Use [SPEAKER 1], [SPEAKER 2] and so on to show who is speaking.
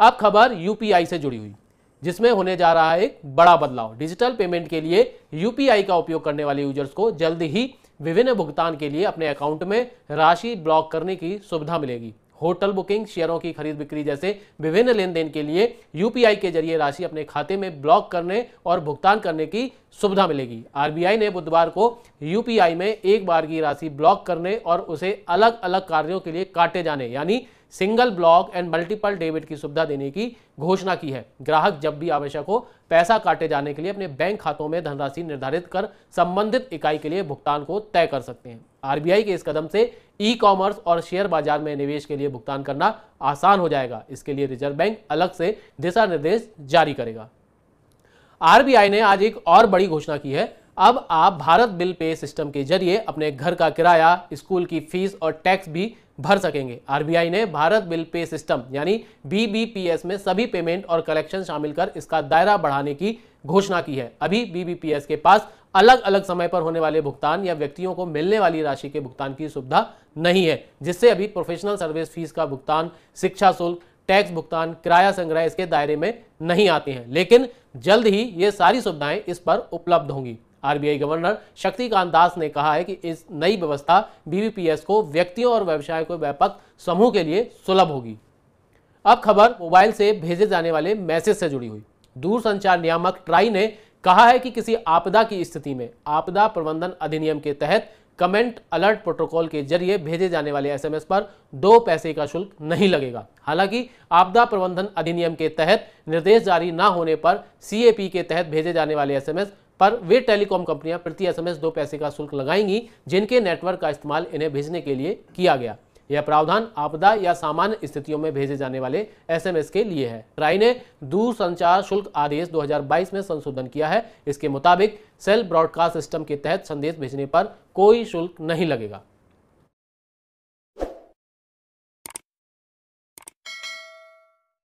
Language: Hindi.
[SPEAKER 1] अब खबर यूपीआई से जुड़ी हुई जिसमें होने जा रहा है एक बड़ा बदलाव डिजिटल पेमेंट के लिए यूपीआई का उपयोग करने वाले यूजर्स को जल्द ही विभिन्न भुगतान के लिए अपने अकाउंट में राशि ब्लॉक करने की सुविधा मिलेगी होटल बुकिंग शेयरों की खरीद बिक्री जैसे विभिन्न लेन देन के लिए यूपीआई के जरिए राशि अपने खाते में ब्लॉक करने और भुगतान करने की सुविधा मिलेगी आरबीआई ने बुधवार को यूपीआई में एक बार की राशि ब्लॉक करने और उसे अलग अलग कार्यों के लिए काटे जाने यानी single block and multiple debit की सुविधा देने की घोषणा की है ग्राहक जब भी आवश्यक हो पैसा काटे जाने के लिए अपने बैंक खातों में धनराशि निर्धारित कर संबंधित इकाई के लिए भुगतान को तय कर सकते हैं आरबीआई के इस कदम से ई कॉमर्स और शेयर बाजार में निवेश के लिए भुगतान करना आसान हो जाएगा इसके लिए रिजर्व बैंक अलग से दिशा निर्देश जारी करेगा आरबीआई ने आज एक और बड़ी घोषणा की है अब आप भारत बिल पे सिस्टम के जरिए अपने घर का किराया स्कूल की फीस और टैक्स भी भर सकेंगे आरबीआई ने भारत बिल पे सिस्टम यानी बीबीपीएस में सभी पेमेंट और कलेक्शन शामिल कर इसका दायरा बढ़ाने की घोषणा की है अभी बीबीपीएस के पास अलग अलग समय पर होने वाले भुगतान या व्यक्तियों को मिलने वाली राशि के भुगतान की सुविधा नहीं है जिससे अभी प्रोफेशनल सर्विस फीस का भुगतान शिक्षा शुल्क टैक्स भुगतान किराया संग्रह इसके दायरे में नहीं आते हैं लेकिन जल्द ही ये सारी सुविधाएं इस पर उपलब्ध होंगी आरबीआई गवर्नर शक्तिकांत दास ने कहा है कि इस नई व्यवस्था बीबीपीएस को व्यक्तियों और व्यवसाय को व्यापक समूह के लिए सुलभ होगी अब खबर मोबाइल से भेजे जाने वाले मैसेज से जुड़ी हुई दूरसंचार नियामक ट्राई ने कहा है कि किसी आपदा की स्थिति में आपदा प्रबंधन अधिनियम के तहत कमेंट अलर्ट प्रोटोकॉल के जरिए भेजे जाने वाले एसएमएस पर दो पैसे का शुल्क नहीं लगेगा हालांकि आपदा प्रबंधन अधिनियम के तहत निर्देश जारी न होने पर सीएपी के तहत भेजे जाने वाले एसएमएस पर वे टेलीकॉम कंपनियां प्रति एसएमएस दो पैसे का शुल्क लगाएंगी जिनके नेटवर्क का इस्तेमाल इन्हें भेजने के लिए किया गया यह प्रावधान आपदा या सामान्य स्थितियों में भेजे जाने वाले एसएमएस के लिए है ट्राई ने दूरसंचार शुल्क आदेश 2022 में संशोधन किया है इसके मुताबिक सेल ब्रॉडकास्ट सिस्टम के तहत संदेश भेजने पर कोई शुल्क नहीं लगेगा